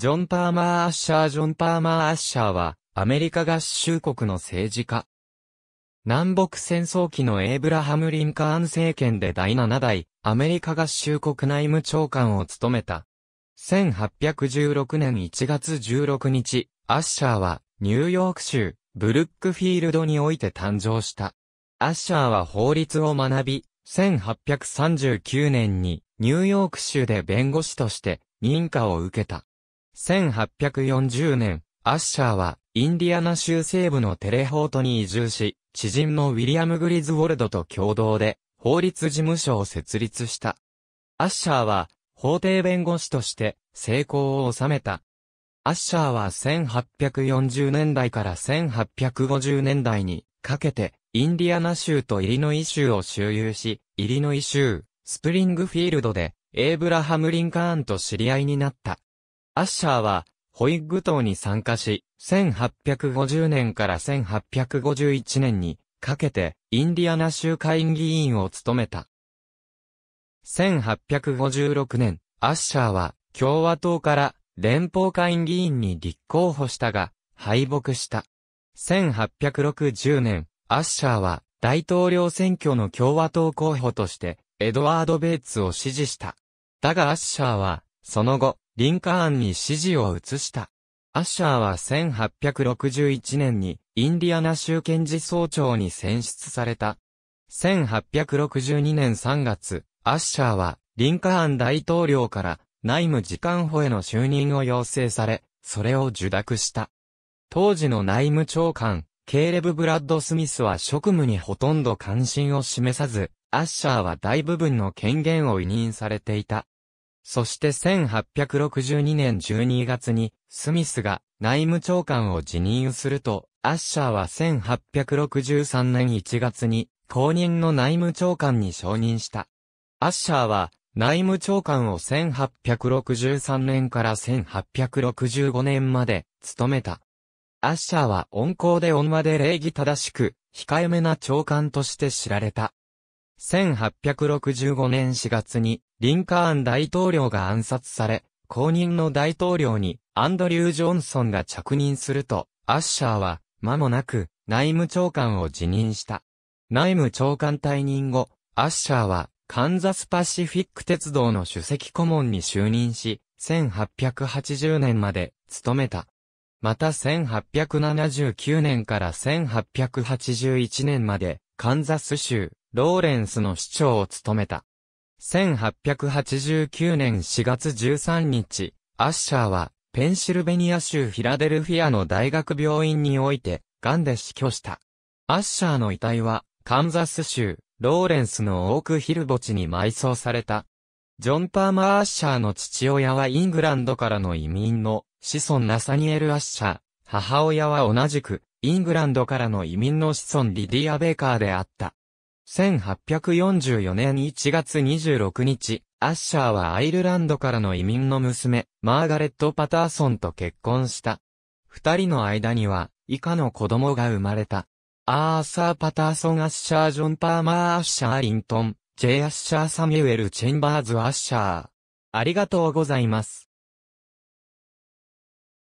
ジョン・パーマー・アッシャー・ジョン・パーマー・アッシャーは、アメリカ合衆国の政治家。南北戦争期のエイブラハム・リンカーン政権で第7代、アメリカ合衆国内務長官を務めた。1816年1月16日、アッシャーは、ニューヨーク州、ブルックフィールドにおいて誕生した。アッシャーは法律を学び、1839年に、ニューヨーク州で弁護士として、認可を受けた。1840年、アッシャーは、インディアナ州西部のテレホートに移住し、知人のウィリアム・グリズウォルドと共同で、法律事務所を設立した。アッシャーは、法廷弁護士として、成功を収めた。アッシャーは1840年代から1850年代にかけて、インディアナ州とイリノイ州を周遊し、イリノイ州、スプリングフィールドで、エイブラハム・リンカーンと知り合いになった。アッシャーは、ホイッグ党に参加し、1850年から1851年にかけて、インディアナ州会議員を務めた。1856年、アッシャーは共和党から連邦会議員に立候補したが、敗北した。1860年、アッシャーは大統領選挙の共和党候補として、エドワード・ベイツを支持した。だがアッシャーは、その後、リンカーンに支持を移した。アッシャーは1861年にインディアナ州検事総長に選出された。1862年3月、アッシャーはリンカーン大統領から内務次官補への就任を要請され、それを受諾した。当時の内務長官、ケーレブ・ブラッド・スミスは職務にほとんど関心を示さず、アッシャーは大部分の権限を委任されていた。そして1862年12月に、スミスが内務長官を辞任すると、アッシャーは1863年1月に、後任の内務長官に承認した。アッシャーは、内務長官を1863年から1865年まで、務めた。アッシャーは温厚で温和で礼儀正しく、控えめな長官として知られた。1865年4月に、リンカーン大統領が暗殺され、後任の大統領に、アンドリュー・ジョンソンが着任すると、アッシャーは、間もなく、内務長官を辞任した。内務長官退任後、アッシャーは、カンザスパシフィック鉄道の首席顧問に就任し、1880年まで務めた。また1879年から1881年まで、カンザス州ローレンスの市長を務めた。1889年4月13日、アッシャーは、ペンシルベニア州フィラデルフィアの大学病院において、癌で死去した。アッシャーの遺体は、カンザス州、ローレンスのオークヒル墓地に埋葬された。ジョン・パーマー・アッシャーの父親はイングランドからの移民の子孫ナサニエル・アッシャー、母親は同じくイングランドからの移民の子孫リディア・ベーカーであった。1844年1月26日、アッシャーはアイルランドからの移民の娘、マーガレット・パターソンと結婚した。二人の間には、以下の子供が生まれた。アーサー・パターソン・アッシャー・ジョン・パーマー・アッシャー・リントン、J. アッシャー・サミュエル・チェンバーズ・アッシャー。ありがとうございます。